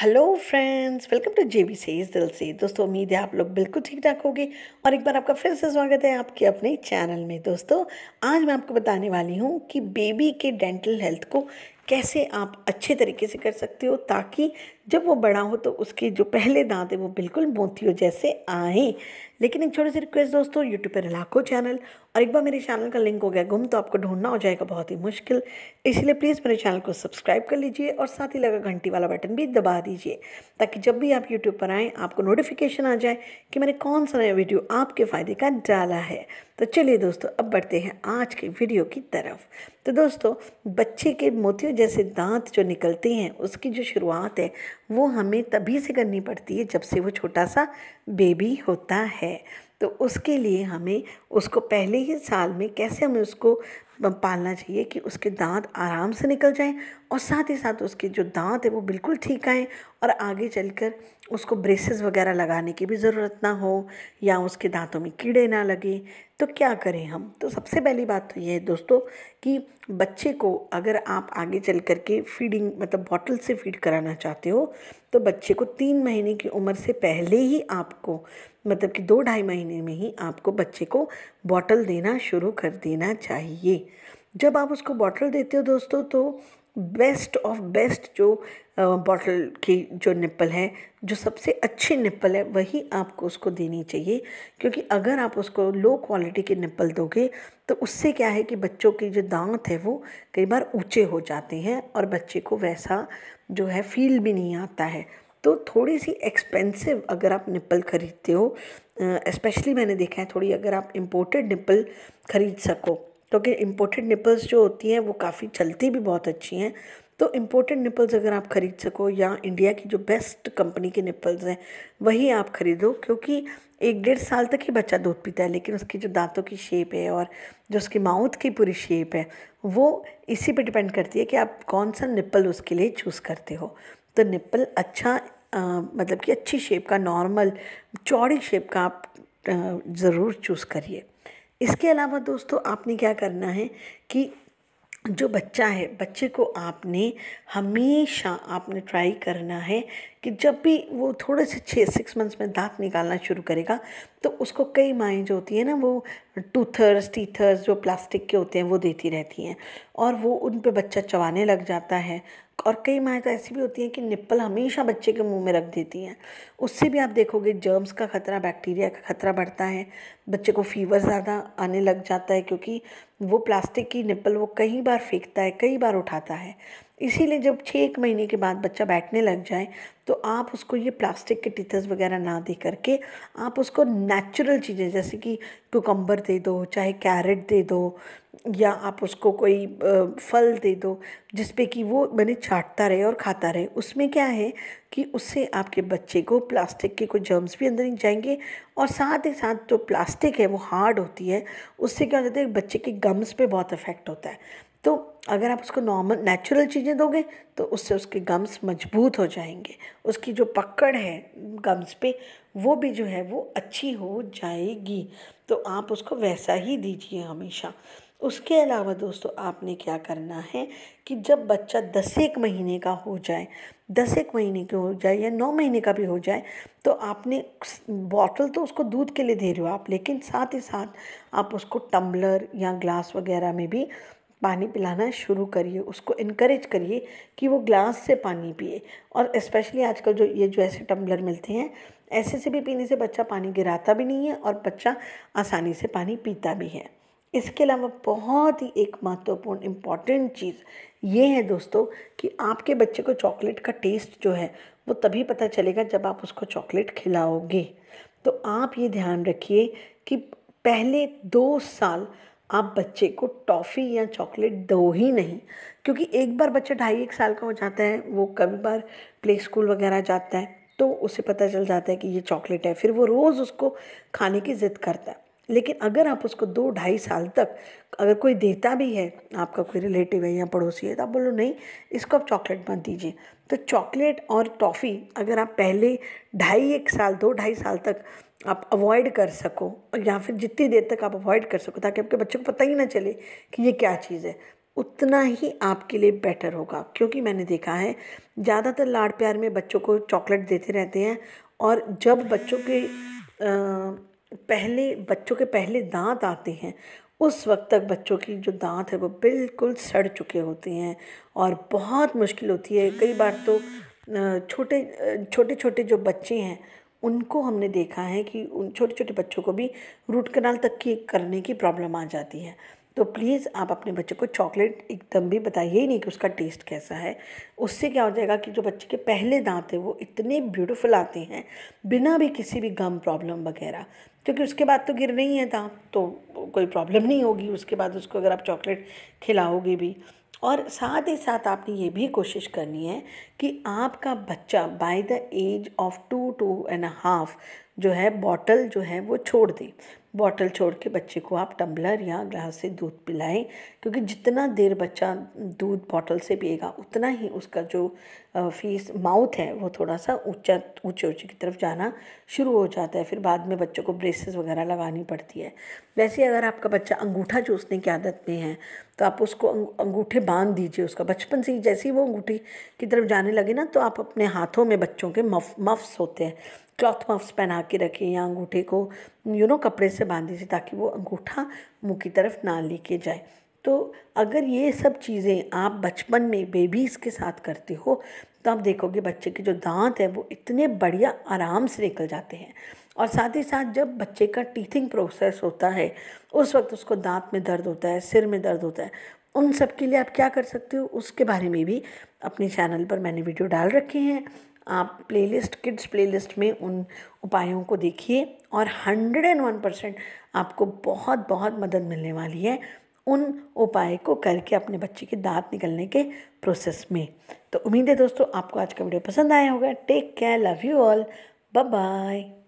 hello friends welcome to JB से इस दिल से दोस्तों उम्मीद है आप लोग बिल्कुल ठीक ठाक होगे और एक बार आपका फिर से स्वागत है आपके अपने चैनल में दोस्तों आज मैं आपको बताने वाली हूँ कि बेबी के डेंटल हेल्थ को कैसे आप अच्छे तरीके से कर सकते हो ताकि जब वो बड़ा हो तो उसके जो पहले दांत हैं वो बिल्कुल मोतियों जैसे आए लेकिन एक छोटी सी रिक्वेस्ट दोस्तों यूट्यूब पर लाखों चैनल और एक बार मेरे चैनल का लिंक हो गया गुम तो आपको ढूंढना हो जाएगा बहुत ही मुश्किल इसलिए प्लीज़ मेरे चैनल को सब्सक्राइब कर लीजिए और साथ ही लगा घंटी वाला बटन भी दबा दीजिए ताकि जब भी आप यूट्यूब पर आएँ आपको नोटिफिकेशन आ जाए कि मैंने कौन सा नया वीडियो आपके फ़ायदे का डाला है तो चलिए दोस्तों अब बढ़ते हैं आज के वीडियो की तरफ तो दोस्तों बच्चे के मोतियों जैसे दांत जो निकलते हैं उसकी जो शुरुआत है वो हमें तभी से करनी पड़ती है जब से वो छोटा सा बेबी होता है तो उसके लिए हमें उसको पहले ही साल में कैसे हमें उसको पालना चाहिए कि उसके दांत आराम से निकल जाएं और साथ ही साथ उसके जो दांत है वो बिल्कुल ठीक आएँ और आगे चलकर उसको ब्रेसेस वगैरह लगाने की भी ज़रूरत ना हो या उसके दांतों में कीड़े ना लगे तो क्या करें हम तो सबसे पहली बात तो ये है दोस्तों कि बच्चे को अगर आप आगे चल कर के फीडिंग मतलब बॉटल से फीड कराना चाहते हो तो बच्चे को तीन महीने की उम्र से पहले ही आपको मतलब कि दो ढाई महीने में ही आपको बच्चे को बॉटल देना शुरू कर देना चाहिए जब आप उसको बॉटल देते हो दोस्तों तो बेस्ट ऑफ बेस्ट जो बॉटल की जो निप्पल है जो सबसे अच्छी निप्पल है वही आपको उसको देनी चाहिए क्योंकि अगर आप उसको लो क्वालिटी के निप्पल दोगे तो उससे क्या है कि बच्चों के जो दांत है वो कई बार ऊंचे हो जाते हैं और बच्चे को वैसा जो है फील भी नहीं आता है तो थोड़ी सी एक्सपेंसिव अगर आप निप्पल ख़रीदते हो स्पेशली uh, मैंने देखा है थोड़ी अगर आप इम्पोर्टेड निप्पल ख़रीद सको क्योंकि तो इम्पोर्टेड निपल्स जो होती हैं वो काफ़ी चलती भी बहुत अच्छी हैं तो इम्पोर्टेड निपल्स अगर आप ख़रीद सको या इंडिया की जो बेस्ट कंपनी के निपल्स हैं वही आप ख़रीदो क्योंकि एक डेढ़ साल तक ही बच्चा दूध पीता है लेकिन उसकी जो दांतों की शेप है और जो उसकी माउथ की पूरी शेप है वो इसी पे डिपेंड करती है कि आप कौन सा निप्पल उसके लिए चूज़ करते हो तो निप्पल अच्छा मतलब कि अच्छी शेप का नॉर्मल चौड़ी शेप का आप ज़रूर चूज़ करिए इसके अलावा दोस्तों आपने क्या करना है कि जो बच्चा है बच्चे को आपने हमेशा आपने ट्राई करना है कि जब भी वो थोड़े से छः सिक्स मंथ्स में दांत निकालना शुरू करेगा तो उसको कई माएँ जो होती हैं ना वो टूथर्स टीथर्स जो प्लास्टिक के होते हैं वो देती रहती हैं और वो उन पे बच्चा चबाने लग जाता है और कई माएँ तो ऐसी भी होती हैं कि निप्पल हमेशा बच्चे के मुंह में रख देती हैं उससे भी आप देखोगे जर्म्स का खतरा बैक्टीरिया का खतरा बढ़ता है बच्चे को फीवर ज़्यादा आने लग जाता है क्योंकि वो प्लास्टिक की निप्पल वो कई बार फेंकता है कई बार उठाता है इसीलिए जब छः एक महीने के बाद बच्चा बैठने लग जाए तो आप उसको ये प्लास्टिक के टीथर्स वगैरह ना दे करके आप उसको नेचुरल चीज़ें जैसे कि कोकम्बर दे दो चाहे कैरेट दे दो या आप उसको कोई फल दे दो जिस पे कि वो मैंने छाटता रहे और खाता रहे उसमें क्या है कि उससे आपके बच्चे को प्लास्टिक के कोई जर्म्स भी अंदर नहीं जाएंगे और साथ ही साथ जो प्लास्टिक है वो हार्ड होती है उससे क्या हो जाता है बच्चे के गम्स पे बहुत इफ़ेक्ट होता है तो अगर आप उसको नॉर्मल नेचुरल चीज़ें दोगे तो उससे उसके गम्स मजबूत हो जाएंगे उसकी जो पकड़ है गम्स पे वो भी जो है वो अच्छी हो जाएगी तो आप उसको वैसा ही दीजिए हमेशा उसके अलावा दोस्तों आपने क्या करना है कि जब बच्चा दस एक महीने का हो जाए दस एक महीने के हो जाए या नौ महीने का भी हो जाए तो आपने बॉटल तो उसको दूध के लिए दे रहे हो आप लेकिन साथ ही साथ आप उसको टम्बलर या ग्लास वगैरह में भी पानी पिलाना शुरू करिए उसको इनक्रेज करिए कि वो ग्लास से पानी पिए और स्पेशली आजकल जो ये जो ऐसे टम्बलर मिलते हैं ऐसे से भी पीने से बच्चा पानी गिराता भी नहीं है और बच्चा आसानी से पानी पीता भी है इसके अलावा बहुत ही एक महत्वपूर्ण इम्पॉर्टेंट चीज़ ये है दोस्तों कि आपके बच्चे को चॉकलेट का टेस्ट जो है वो तभी पता चलेगा जब आप उसको चॉकलेट खिलाओगे तो आप ये ध्यान रखिए कि पहले दो साल आप बच्चे को टॉफ़ी या चॉकलेट दो ही नहीं क्योंकि एक बार बच्चा ढाई एक साल का हो जाता है वो कभी बार प्ले स्कूल वगैरह जाता है तो उसे पता चल जाता है कि ये चॉकलेट है फिर वो रोज़ उसको खाने की ज़िद करता है लेकिन अगर आप उसको दो ढाई साल तक अगर कोई देता भी है आपका कोई रिलेटिव है या पड़ोसी है तो आप बोलो नहीं इसको आप चॉकलेट मत दीजिए तो चॉकलेट और टॉफ़ी अगर आप पहले ढाई एक साल दो ढाई साल तक आप अवॉइड कर सको या फिर जितनी देर तक आप अवॉइड कर सको ताकि आपके बच्चों को पता ही ना चले कि ये क्या चीज़ है उतना ही आपके लिए बेटर होगा क्योंकि मैंने देखा है ज़्यादातर लाड़ प्यार में बच्चों को चॉकलेट देते रहते हैं और जब बच्चों के पहले बच्चों के पहले दांत आते हैं उस वक्त तक बच्चों की जो दांत है वो बिल्कुल सड़ चुके होते हैं और बहुत मुश्किल होती है कई बार तो छोटे छोटे छोटे जो बच्चे हैं उनको हमने देखा है कि उन छोटे छोटे बच्चों को भी रूट कनाल तक की करने की प्रॉब्लम आ जाती है तो प्लीज़ आप अपने बच्चे को चॉकलेट एकदम भी बताइए ही नहीं कि उसका टेस्ट कैसा है उससे क्या हो जाएगा कि जो बच्चे के पहले दांत हैं वो इतने ब्यूटीफुल आते हैं बिना भी किसी भी गम प्रॉब्लम वगैरह क्योंकि उसके बाद तो गिर नहीं है दांत तो कोई प्रॉब्लम नहीं होगी उसके बाद उसको अगर आप चॉकलेट खिलाओगे भी और साथ ही साथ आपने ये भी कोशिश करनी है कि आपका बच्चा by the age of two two and half जो है बॉटल जो है वो छोड़ दे बॉटल छोड़ के बच्चे को आप टम्बलर या ग्लास से दूध पिलाएं क्योंकि जितना देर बच्चा दूध बॉटल से पिएगा उतना ही उसका जो फीस माउथ है वो थोड़ा सा ऊंचा ऊंचे ऊंचे की तरफ जाना शुरू हो जाता है फिर बाद में बच्चों को ब्रेसेस वगैरह लगानी पड़ती है वैसे अगर आपका बच्चा अंगूठा चूसने की आदत में है तो आप उसको अंगूठे बांध दीजिए उसका बचपन से ही जैसे ही वो अंगूठी की तरफ जाने लगे ना तो आप अपने हाथों में बच्चों के मफ मफ्स होते हैं क्लॉथ मफ्स पहना के रखें या अंगूठे को यू नो कपड़े से बांध दीजिए ताकि वो अंगूठा मुँह की तरफ ना लेके जाए तो अगर ये सब चीज़ें आप बचपन में बेबीज़ के साथ करते हो तो आप देखोगे बच्चे के जो दांत हैं वो इतने बढ़िया आराम से निकल जाते हैं और साथ ही साथ जब बच्चे का टीथिंग प्रोसेस होता है उस वक्त उसको दांत में दर्द होता है सिर में दर्द होता है उन सब के लिए आप क्या कर सकते हो उसके बारे में भी अपने चैनल पर मैंने वीडियो डाल रखे हैं आप प्लेलिस्ट किड्स प्लेलिस्ट में उन उपायों को देखिए और हंड्रेड एंड वन परसेंट आपको बहुत बहुत मदद मिलने वाली है उन उपाय को करके अपने बच्चे के दांत निकलने के प्रोसेस में तो उम्मीद है दोस्तों आपको आज का वीडियो पसंद आया होगा take care love you all bye bye